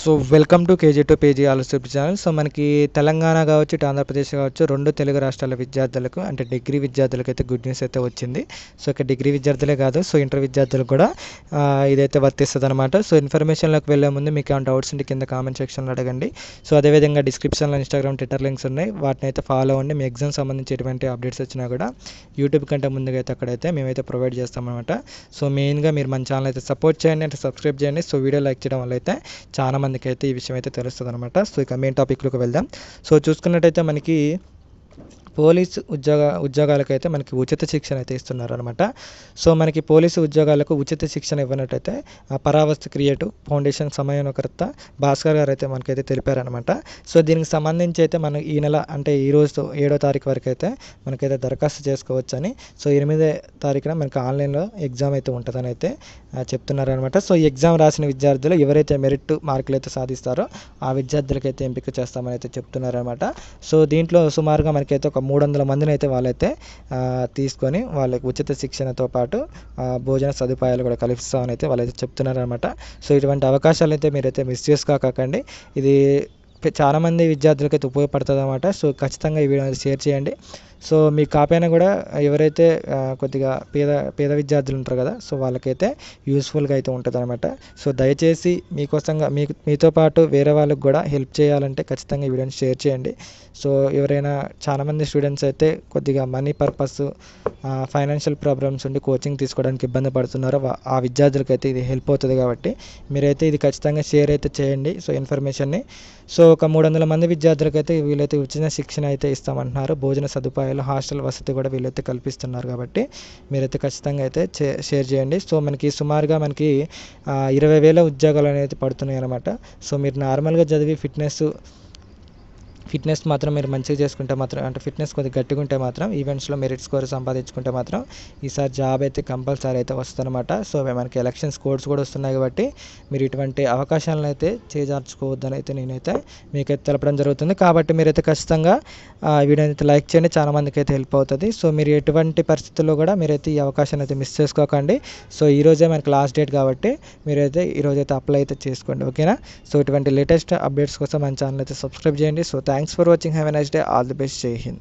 So welcome to KG to PG ఆలోచన channel so మనకి తెలంగాణ కావచ్చు ఇటు ఆంధ్రప్రదేశ్ కావచ్చు రెండు తెలుగు రాష్ట్రాల విద్యార్థులకు అంటే డిగ్రీ విద్యార్థులకు అయితే గుడ్ న్యూస్ అయితే వచ్చింది సో ఇక్కడ డిగ్రీ విద్యార్థులే కాదు సో ఇంటర్ విద్యార్థులకు కూడా ఇదైతే వర్తిస్తుంది అనమాట సో ఇన్ఫర్మేషన్లోకి వెళ్ళే ముందు మీకు ఏమైనా డౌట్స్ ఉంటే కింద కామెంట్ సెక్షన్లో అడగండి సో అదేవిధంగా డిస్క్రిప్షన్లో ఇన్స్టాగ్రామ్ ట్విట్టర్ లింక్స్ ఉన్నాయి వాటిని అయితే ఫాలో అవ్వండి మీ ఎగ్జామ్ సంబంధించి ఎటువంటి అప్డేట్స్ వచ్చినా కూడా యూట్యూబ్ కంటే ముందుగా అయితే అక్కడైతే మేమైతే ప్రొవైడ్ చేస్తామన్నమాట సో మెయిన్గా మీరు మన ఛానల్ అయితే సపోర్ట్ చేయండి అంటే సబ్స్క్రైబ్ చేయండి సో వీడియో లైక్ చేయడం వల్ల అయితే చాలా చాలామందికి అయితే ఈ విషయం అయితే తెలుస్తుంది అనమాట సో ఇక మెయిన్ టాపిక్లోకి వెళ్దాం సో చూసుకున్నట్టయితే మనకి పోలీస్ ఉద్యోగ ఉద్యోగాలకైతే మనకి ఉచిత శిక్షణ అయితే ఇస్తున్నారు అనమాట సో మనకి పోలీసు ఉద్యోగాలకు ఉచిత శిక్షణ ఇవ్వనట్టయితే పరావస్తు క్రియేటివ్ ఫౌండేషన్ సమయంకర్త భాస్కర్ గారు అయితే మనకైతే తెలిపారనమాట సో దీనికి సంబంధించి అయితే మనం ఈ నెల అంటే ఈ రోజు ఏడో తారీఖు వరకు అయితే మనకైతే దరఖాస్తు చేసుకోవచ్చు అని సో ఎనిమిదో తారీఖున మనకి ఆన్లైన్లో ఎగ్జామ్ అయితే ఉంటుందని అయితే చెప్తున్నారనమాట సో ఈ ఎగ్జామ్ రాసిన విద్యార్థులు ఎవరైతే మెరిట్ మార్కులు అయితే సాధిస్తారో ఆ విద్యార్థులకైతే ఎంపిక చేస్తామని అయితే చెప్తున్నారనమాట సో దీంట్లో సుమారుగా మనకైతే ఒక మూడు వందల మందిని అయితే వాళ్ళైతే తీసుకొని వాళ్ళకి ఉచిత శిక్షణతో పాటు భోజన సదుపాయాలు కూడా కలిపిస్తామని అయితే వాళ్ళైతే చెప్తున్నారనమాట సో ఇటువంటి అవకాశాలు అయితే మీరైతే మిస్ చేసుకోకండి ఇది చాలామంది విద్యార్థులకైతే ఉపయోగపడుతుంది అనమాట సో ఖచ్చితంగా ఈ వీడియో షేర్ చేయండి సో మీ కాపైన కూడా ఎవరైతే కొద్దిగా పేద పేద విద్యార్థులు ఉంటారు కదా సో వాళ్ళకైతే యూస్ఫుల్గా అయితే ఉంటుంది అనమాట సో దయచేసి మీకోసంగా మీ మీతో పాటు వేరే వాళ్ళకు కూడా హెల్ప్ చేయాలంటే ఖచ్చితంగా ఈ వీడియోని షేర్ చేయండి సో ఎవరైనా చాలామంది స్టూడెంట్స్ అయితే కొద్దిగా మనీ పర్పస్ ఫైనాన్షియల్ ప్రాబ్లమ్స్ ఉండి కోచింగ్ తీసుకోవడానికి ఇబ్బంది పడుతున్నారో ఆ విద్యార్థులకు అయితే ఇది హెల్ప్ అవుతుంది కాబట్టి మీరైతే ఇది ఖచ్చితంగా షేర్ అయితే చేయండి సో ఇన్ఫర్మేషన్ని సో ఒక మూడు మంది విద్యార్థులకు అయితే వీళ్ళైతే ఉచిత శిక్షణ అయితే ఇస్తామంటున్నారు భోజన సదుపాయం రూపాయలు హాస్టల్ వసతి కూడా వీళ్ళైతే కల్పిస్తున్నారు కాబట్టి మీరైతే ఖచ్చితంగా అయితే షేర్ చేయండి సో మనకి సుమారుగా మనకి ఇరవై వేల ఉద్యోగాలు అనేది పడుతున్నాయి అనమాట సో మీరు నార్మల్గా చదివి ఫిట్నెస్ ఫిట్నెస్ మాత్రం మీరు మంచిగా చేసుకుంటే మాత్రం అంటే ఫిట్నెస్ కొద్దిగా గట్టిగా ఉంటే మాత్రం ఈవెంట్స్లో మెరిట్ స్కోర్ సంపాదించుకుంటే మాత్రం ఈసారి జాబ్ అయితే కంపల్సరీ అయితే వస్తుందన్నమాట సో మనకి ఎలక్షన్స్ కోడ్స్ కూడా వస్తున్నాయి కాబట్టి మీరు ఇటువంటి అవకాశాలను అయితే చేజార్చుకోవద్దని అయితే నేనైతే మీకైతే తెలపడం జరుగుతుంది కాబట్టి మీరైతే ఖచ్చితంగా వీడియోని అయితే లైక్ చేయండి చాలా మందికి అయితే హెల్ప్ అవుతుంది సో మీరు ఎటువంటి పరిస్థితుల్లో కూడా మీరైతే ఈ అవకాశాన్ని అయితే మిస్ చేసుకోకండి సో ఈరోజే మనకి లాస్ట్ డేట్ కాబట్టి మీరైతే ఈరోజైతే అప్లై అయితే చేసుకోండి ఓకేనా సో ఇటువంటి లేటెస్ట్ అప్డేట్స్ కోసం మన ఛానల్ అయితే సబ్స్క్రైబ్ చేయండి so thank Thanks for watching. Have a nice day. All the best. Jai Hind.